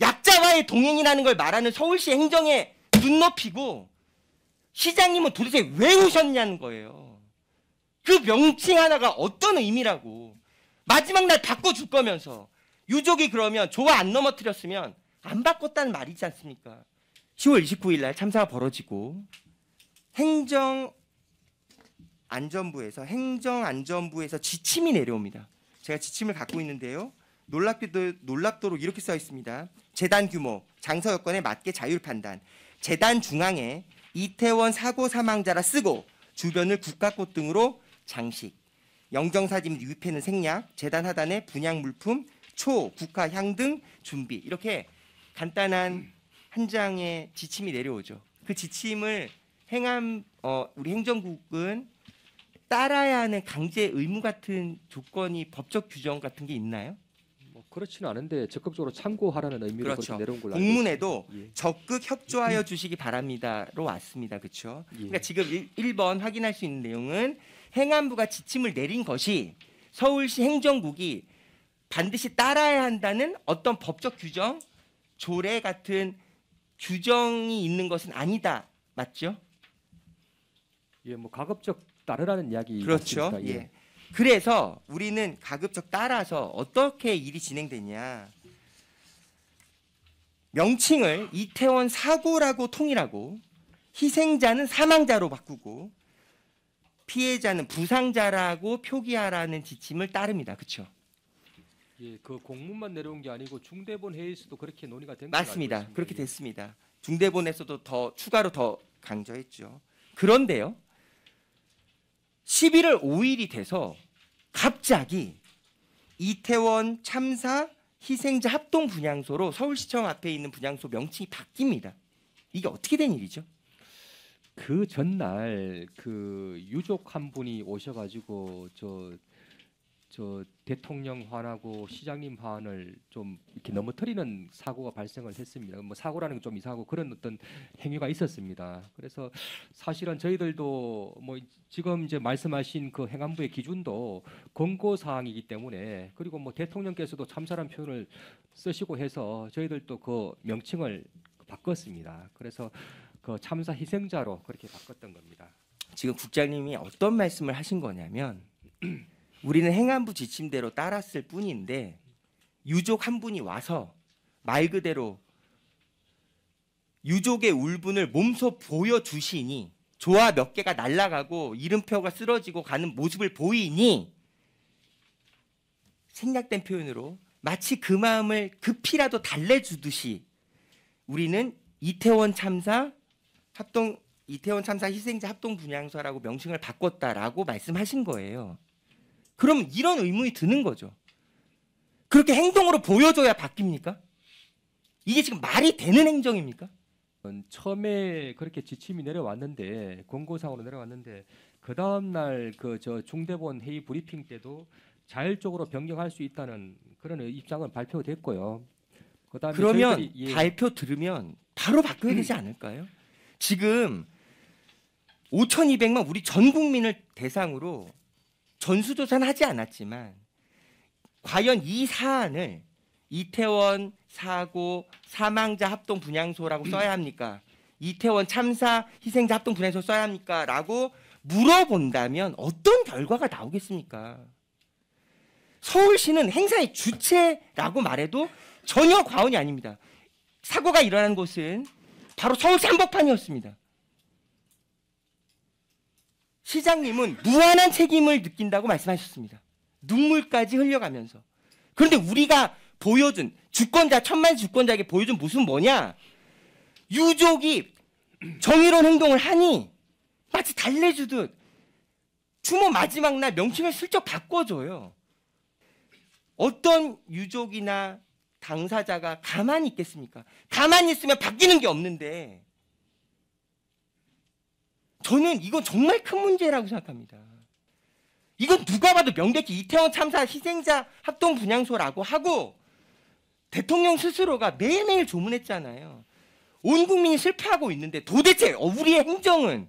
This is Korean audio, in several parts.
약자와의 동행이라는 걸 말하는 서울시 행정에 눈높이고 시장님은 도대체 왜 오셨냐는 거예요. 그 명칭 하나가 어떤 의미라고. 마지막 날 바꿔줄 거면서 유족이 그러면 조화 안 넘어뜨렸으면 안 바꿨다는 말이지 않습니까? 10월 29일 날 참사가 벌어지고 행정안전부에서 행정안전부에서 지침이 내려옵니다. 제가 지침을 갖고 있는데요. 놀랍기도, 놀랍도록 이렇게 써 있습니다. 재단 규모, 장서 여건에 맞게 자율 판단. 재단 중앙에 이태원 사고 사망자라 쓰고 주변을 국가꽃 등으로 장식. 영정사진 유입해는 생략, 재단 하단에 분양 물품, 초, 국화, 향등 준비. 이렇게 간단한 한 장의 지침이 내려오죠. 그 지침을 행함 어, 우리 행정국은 따라야 하는 강제 의무 같은 조건이 법적 규정 같은 게 있나요? 그렇지는 않은데 적극적으로 참고하라는 의미로 그렇죠. 내려온 걸로 공문에도 예. 적극 협조하여 음. 주시기 바랍니다로 왔습니다. 그렇죠? 예. 그러니까 지금 1, 번 확인할 수 있는 내용은 행안부가 지침을 내린 것이 서울시 행정국이 반드시 따라야 한다는 어떤 법적 규정, 조례 같은 규정이 있는 것은 아니다. 맞죠? 예, 뭐 가급적 따르라는 이야기 그렇죠. 같습니다. 예. 예. 그래서 우리는 가급적 따라서 어떻게 일이 진행되냐. 명칭을 이태원 사고라고 통일하고 희생자는 사망자로 바꾸고 피해자는 부상자라고 표기하라는 지침을 따릅니다. 그렇죠? 예, 그 공문만 내려온 게 아니고 중대본 회의에서도 그렇게 논의가 된 맞습니다. 그렇게 예. 됐습니다. 중대본에서도 더 추가로 더 강조했죠. 그런데요. 11월 5일이 돼서 갑자기 이태원 참사 희생자 합동 분향소로 서울시청 앞에 있는 분향소 명칭이 바뀝니다. 이게 어떻게 된 일이죠? 그 전날 그 유족 한 분이 오셔가지고 저 저대통령화나고 시장님 화를좀 이렇게 넘어뜨리는 사고가 발생을 했습니다. 뭐 사고라는 게 좀 이상하고 그런 어떤 행위가 있었습니다. 그래서 사실은 저희들도 뭐 지금 이제 말씀하신 그 행안부의 기준도 권고 사항이기 때문에 그리고 뭐 대통령께서도 참사란 표현을 쓰시고 해서 저희들도 그 명칭을 바꿨습니다. 그래서 그 참사 희생자로 그렇게 바꿨던 겁니다. 지금 국장님이 어떤 말씀을 하신 거냐면 우리는 행안부 지침대로 따랐을 뿐인데 유족 한 분이 와서 말 그대로 유족의 울분을 몸소 보여주시니 조화 몇 개가 날아가고 이름표가 쓰러지고 가는 모습을 보이니 생략된 표현으로 마치 그 마음을 급히라도 달래주듯이 우리는 이태원 참사 합동 이태원 참사 희생자 합동 분향소라고 명칭을 바꿨다라고 말씀하신 거예요. 그럼 이런 의문이 드는 거죠. 그렇게 행동으로 보여줘야 바뀝니까? 이게 지금 말이 되는 행정입니까? 처음에 그렇게 지침이 내려왔는데 권고상으로 내려왔는데 그 다음 날그 저 중대본 회의 브리핑 때도 자율적으로 변경할 수 있다는 그런 입장은 발표됐고요. 그다음에 그러면 예. 발표 들으면 바로 바꿔야 되지 음. 않을까요? 지금 5,200만 우리 전 국민을 대상으로 전수조사는 하지 않았지만 과연 이 사안을 이태원 사고 사망자 합동 분향소라고 써야 합니까? 이태원 참사 희생자 합동 분향소 써야 합니까? 라고 물어본다면 어떤 결과가 나오겠습니까? 서울시는 행사의 주체라고 말해도 전혀 과언이 아닙니다. 사고가 일어난 곳은 바로 서울시 한복판이었습니다. 시장님은 무한한 책임을 느낀다고 말씀하셨습니다. 눈물까지 흘려가면서. 그런데 우리가 보여준 주권자 천만 주권자에게 보여준 모습 뭐냐? 유족이 정의로운 행동을 하니 마치 달래주듯 추모 마지막 날 명칭을 슬쩍 바꿔줘요. 어떤 유족이나 당사자가 가만히 있겠습니까? 가만히 있으면 바뀌는 게 없는데 저는 이건 정말 큰 문제라고 생각합니다. 이건 누가 봐도 명백히 이태원 참사 희생자 합동 분향소라고 하고 대통령 스스로가 매일매일 조문했잖아요. 온 국민이 슬퍼하고 있는데 도대체 우리의 행정은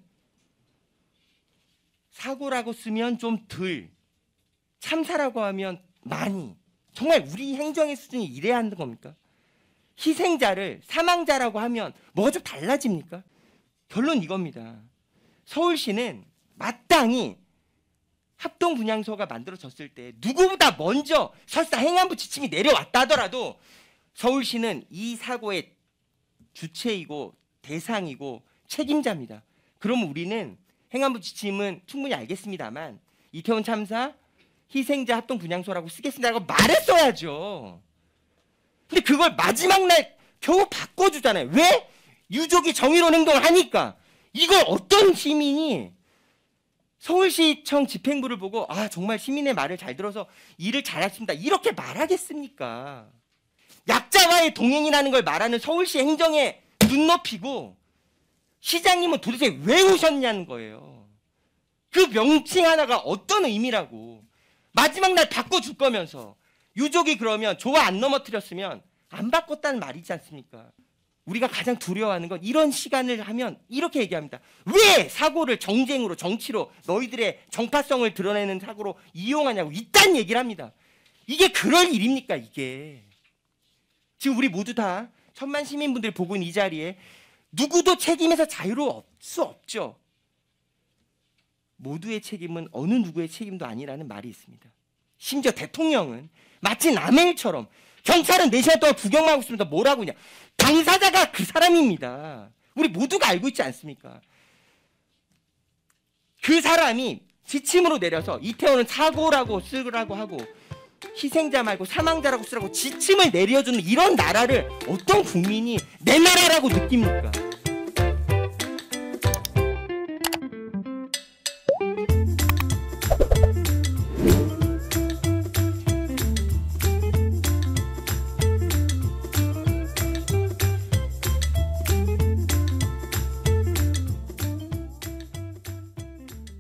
사고라고 쓰면 좀 덜, 참사라고 하면 많이. 정말 우리 행정의 수준이 이래야 하는 겁니까? 희생자를 사망자라고 하면 뭐가 좀 달라집니까? 결론 이겁니다. 서울시는 마땅히 합동 분향소가 만들어졌을 때 누구보다 먼저 설사 행안부 지침이 내려왔다 하더라도 서울시는 이 사고의 주체이고 대상이고 책임자입니다. 그럼 우리는 행안부 지침은 충분히 알겠습니다만 이태원 참사 희생자 합동 분양소라고 쓰겠습니다라고 말했어야죠. 근데 그걸 마지막 날 겨우 바꿔주잖아요. 왜? 유족이 정의로운 행동을 하니까. 이걸 어떤 시민이 서울시청 집행부를 보고 아 정말 시민의 말을 잘 들어서 일을 잘하십니다 이렇게 말하겠습니까? 약자와의 동행이라는 걸 말하는 서울시 행정에 눈높이고 시장님은 도대체 왜 오셨냐는 거예요. 그 명칭 하나가 어떤 의미라고 마지막 날 바꿔줄 거면서 유족이 그러면 조화 안 넘어뜨렸으면 안 바꿨다는 말이지 않습니까? 우리가 가장 두려워하는 건 이런 시간을 하면 이렇게 얘기합니다. 왜 사고를 정쟁으로 정치로 너희들의 정파성을 드러내는 사고로 이용하냐고 이딴 얘기를 합니다. 이게 그럴 일입니까 이게. 지금 우리 모두 다 천만 시민분들 보고 있는 이 자리에 누구도 책임에서 자유로울 수 없죠. 모두의 책임은 어느 누구의 책임도 아니라는 말이 있습니다. 심지어 대통령은 마치 남의 일처럼 경찰은 4시간 동안 구경만 하고 있습니다. 뭐라고 냐 당사자가 그 사람입니다. 우리 모두가 알고 있지 않습니까? 그 사람이 지침으로 내려서 이태원은 사고라고 쓰라고 하고 희생자 말고 사망자라고 쓰라고 지침을 내려주는 이런 나라를 어떤 국민이 내 나라라고 느낍니까?